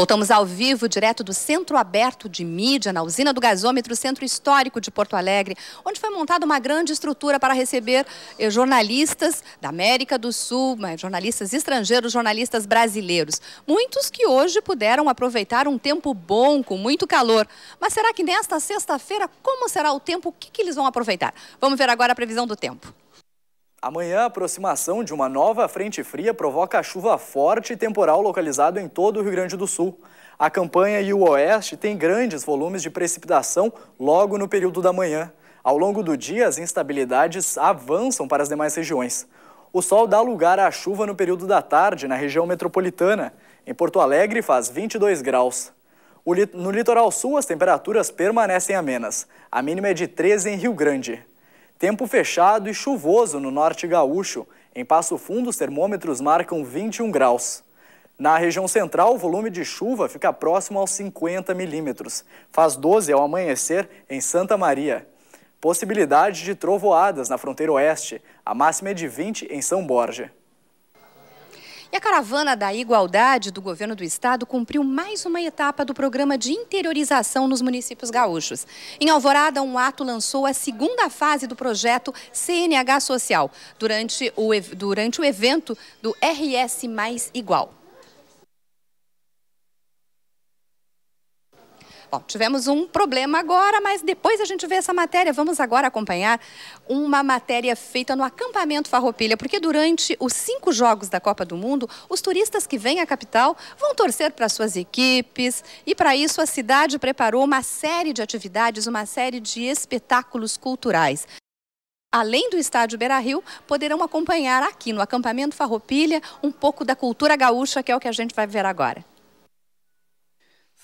Voltamos ao vivo, direto do Centro Aberto de Mídia, na usina do gasômetro, Centro Histórico de Porto Alegre, onde foi montada uma grande estrutura para receber eh, jornalistas da América do Sul, jornalistas estrangeiros, jornalistas brasileiros. Muitos que hoje puderam aproveitar um tempo bom, com muito calor. Mas será que nesta sexta-feira, como será o tempo? O que, que eles vão aproveitar? Vamos ver agora a previsão do tempo. Amanhã, a aproximação de uma nova frente fria provoca chuva forte e temporal localizado em todo o Rio Grande do Sul. A campanha e o oeste têm grandes volumes de precipitação logo no período da manhã. Ao longo do dia, as instabilidades avançam para as demais regiões. O sol dá lugar à chuva no período da tarde na região metropolitana. Em Porto Alegre, faz 22 graus. No litoral sul, as temperaturas permanecem amenas. A mínima é de 13 em Rio Grande. Tempo fechado e chuvoso no norte gaúcho. Em Passo Fundo, os termômetros marcam 21 graus. Na região central, o volume de chuva fica próximo aos 50 milímetros. Faz 12 ao amanhecer em Santa Maria. Possibilidade de trovoadas na fronteira oeste. A máxima é de 20 em São Borja. E a caravana da igualdade do governo do estado cumpriu mais uma etapa do programa de interiorização nos municípios gaúchos. Em Alvorada, um ato lançou a segunda fase do projeto CNH Social, durante o, durante o evento do RS Mais Igual. Bom, tivemos um problema agora, mas depois a gente vê essa matéria. Vamos agora acompanhar uma matéria feita no acampamento Farroupilha, porque durante os cinco jogos da Copa do Mundo, os turistas que vêm à capital vão torcer para suas equipes e para isso a cidade preparou uma série de atividades, uma série de espetáculos culturais além do estádio Beira-Rio, poderão acompanhar aqui no acampamento Farroupilha um pouco da cultura gaúcha, que é o que a gente vai ver agora.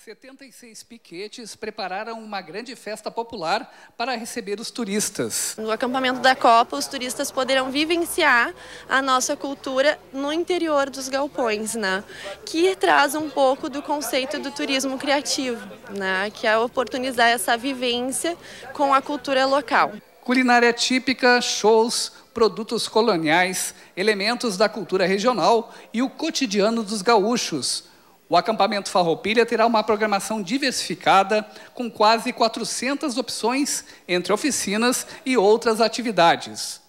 76 piquetes prepararam uma grande festa popular para receber os turistas. No acampamento da Copa, os turistas poderão vivenciar a nossa cultura no interior dos galpões, né? Que traz um pouco do conceito do turismo criativo, né? Que é oportunizar essa vivência com a cultura local. Culinária típica, shows, produtos coloniais, elementos da cultura regional e o cotidiano dos gaúchos o acampamento Farroupilha terá uma programação diversificada com quase 400 opções entre oficinas e outras atividades.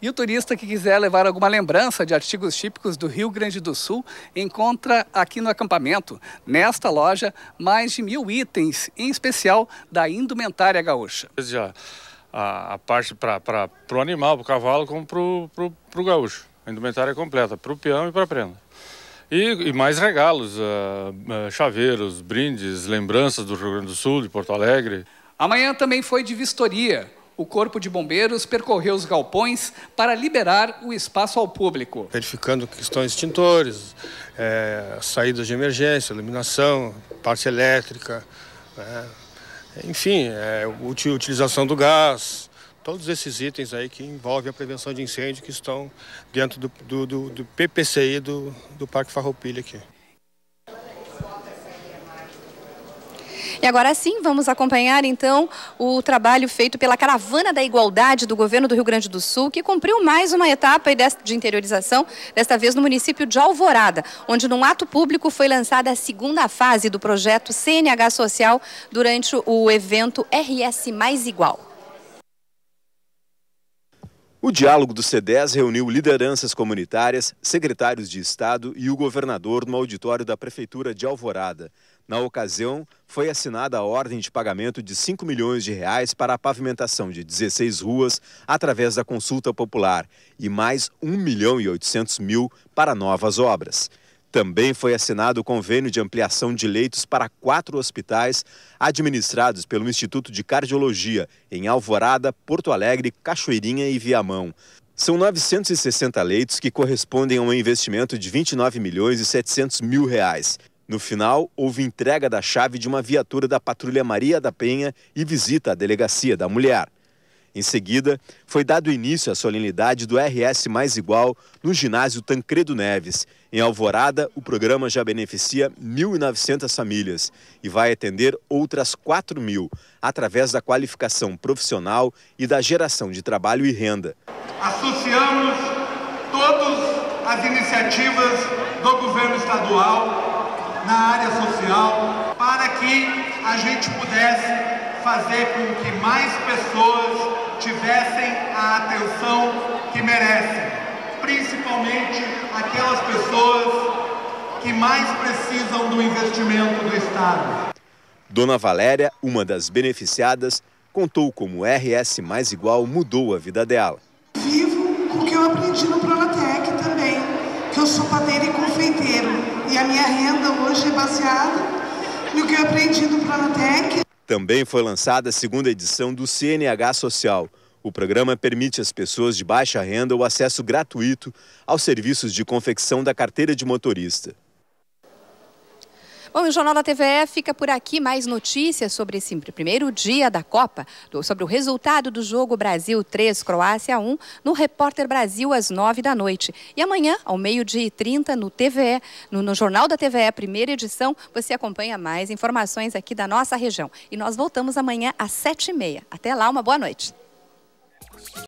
E o turista que quiser levar alguma lembrança de artigos típicos do Rio Grande do Sul encontra aqui no acampamento, nesta loja, mais de mil itens, em especial da indumentária gaúcha. Desde a, a parte para o animal, para o cavalo, como para o gaúcho. A indumentária é completa, para o peão e para a prenda. E, e mais regalos, uh, chaveiros, brindes, lembranças do Rio Grande do Sul, de Porto Alegre. Amanhã também foi de vistoria. O Corpo de Bombeiros percorreu os galpões para liberar o espaço ao público. Verificando questões extintores, é, saídas de emergência, iluminação, parte elétrica, é, enfim, é, utilização do gás, todos esses itens aí que envolvem a prevenção de incêndio que estão dentro do, do, do, do PPCI do, do Parque Farroupilha aqui. E agora sim, vamos acompanhar então o trabalho feito pela Caravana da Igualdade do governo do Rio Grande do Sul, que cumpriu mais uma etapa de interiorização, desta vez no município de Alvorada, onde num ato público foi lançada a segunda fase do projeto CNH Social durante o evento RS Mais Igual. O diálogo do C10 reuniu lideranças comunitárias, secretários de Estado e o governador no auditório da Prefeitura de Alvorada. Na ocasião, foi assinada a ordem de pagamento de 5 milhões de reais para a pavimentação de 16 ruas através da consulta popular e mais 1 milhão e 800 mil para novas obras. Também foi assinado o convênio de ampliação de leitos para quatro hospitais administrados pelo Instituto de Cardiologia, em Alvorada, Porto Alegre, Cachoeirinha e Viamão. São 960 leitos que correspondem a um investimento de 29 milhões e 700 mil reais. No final, houve entrega da chave de uma viatura da Patrulha Maria da Penha e visita à delegacia da mulher. Em seguida, foi dado início à solenidade do RS Mais Igual no ginásio Tancredo Neves. Em Alvorada, o programa já beneficia 1.900 famílias e vai atender outras 4.000 através da qualificação profissional e da geração de trabalho e renda. Associamos todas as iniciativas do governo estadual na área social para que a gente pudesse fazer com que mais pessoas tivessem a atenção que merecem, principalmente aquelas pessoas que mais precisam do investimento do Estado. Dona Valéria, uma das beneficiadas, contou como o RS Mais Igual mudou a vida dela. Vivo porque eu aprendi no Pronatec também, que eu sou padeiro e confeiteiro. E a minha renda hoje é baseada no que eu aprendi no Pronatec. Também foi lançada a segunda edição do CNH Social. O programa permite às pessoas de baixa renda o acesso gratuito aos serviços de confecção da carteira de motorista. Bom, o Jornal da TVE fica por aqui. Mais notícias sobre esse primeiro dia da Copa, sobre o resultado do jogo Brasil 3, Croácia 1, no Repórter Brasil às 9 da noite. E amanhã, ao meio-dia e 30, no TVE, no, no Jornal da TVE, primeira edição, você acompanha mais informações aqui da nossa região. E nós voltamos amanhã às 7h30. Até lá, uma boa noite.